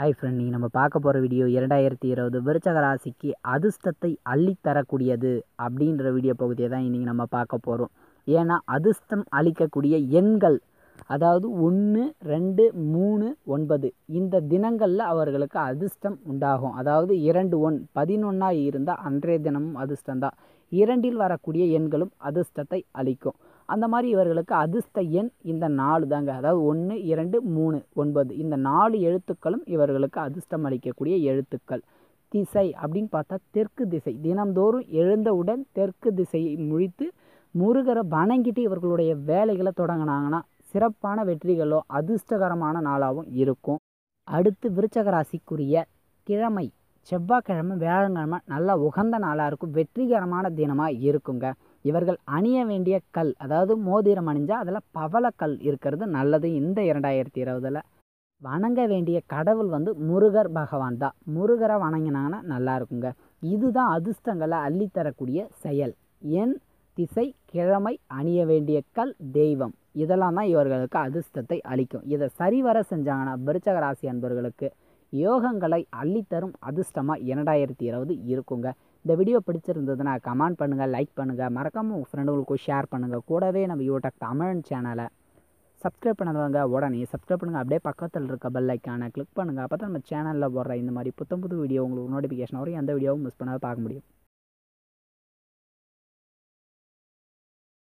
hi friend நீங்கள் நம்ம பார்க்க போகிற வீடியோ இரண்டாயிரத்தி இருபது விருச்சக ராசிக்கு அதிர்ஷ்டத்தை அள்ளித்தரக்கூடியது அப்படின்ற வீடியோ பகுதியை தான் இன்றைக்கி நம்ம பார்க்க போகிறோம் ஏன்னா அதிர்ஷ்டம் அளிக்கக்கூடிய எண்கள் அதாவது ஒன்று ரெண்டு மூணு ஒன்பது இந்த தினங்களில் அவர்களுக்கு அதிர்ஷ்டம் உண்டாகும் அதாவது இரண்டு ஒன் பதினொன்னாக இருந்தால் அன்றைய தினமும் அதிர்ஷ்டம்தான் இரண்டில் வரக்கூடிய எண்களும் அதிர்ஷ்டத்தை அளிக்கும் அந்த மாதிரி இவர்களுக்கு அதிர்ஷ்ட எண் இந்த நாலு தாங்க அதாவது ஒன்று இரண்டு மூணு ஒன்பது இந்த நாலு எழுத்துக்களும் இவர்களுக்கு அதிர்ஷ்டம் அளிக்கக்கூடிய எழுத்துக்கள் திசை அப்படின்னு பார்த்தா தெற்கு திசை தினம்தோறும் எழுந்தவுடன் தெற்கு திசையை முழித்து முருகரை வணங்கிட்டு இவர்களுடைய வேலைகளை தொடங்கினாங்கன்னா சிறப்பான வெற்றிகளோ அதிர்ஷ்டகரமான நாளாகவும் இருக்கும் அடுத்து விருச்சக ராசிக்குரிய கிழமை செவ்வாய்க்கிழமை வியாழக்கிழமை நல்லா உகந்த நாளாக இருக்கும் வெற்றிகரமான தினமாக இருக்குங்க இவர்கள் அணிய வேண்டிய கல் அதாவது மோதிரம் அணிஞ்சால் அதில் பவளக்கல் இருக்கிறது நல்லது இந்த இரண்டாயிரத்தி இருபதில் வணங்க வேண்டிய கடவுள் வந்து முருகர் பகவான் தான் முருகரை வணங்கினாங்கன்னா நல்லா இருக்குங்க இதுதான் அதிர்ஷ்டங்களை அள்ளித்தரக்கூடிய செயல் என் திசை கிழமை அணிய வேண்டிய கல் தெய்வம் இதெல்லாம் தான் இவர்களுக்கு அதிர்ஷ்டத்தை அளிக்கும் இதை சரிவர செஞ்சாங்கன்னா விருச்சக ராசி அன்பர்களுக்கு யோகங்களை அள்ளித்தரும் அதிர்ஷ்டமாக இரண்டாயிரத்தி இருபது இருக்குங்க இந்த வீடியோ பிடிச்சிருந்ததுன்னா கமெண்ட் பண்ணுங்கள் லைக் பண்ணுங்கள் மறக்காமல் உங்கள் ஃப்ரெண்டுகளுக்கும் ஷேர் பண்ணுங்கள் கூடவே நம்ம யூடக் தமிழ் சேனலை சப்ஸ்கிரைப் பண்ணுவாங்க உடனே சப்ஸ்கிரைப் பண்ணுங்கள் அப்படியே பக்கத்தில் இருக்க பெல் ஐக்கானை கிளிக் பண்ணுங்கள் அப்போ தான் நம்ம சேனலில் போடுற இந்த மாதிரி புத்தம் புது வீடியோ உங்களுக்கு நோட்டிஃபிகேஷன் வரும் எந்த வீடியோவும் மிஸ் பண்ணாத பார்க்க முடியும்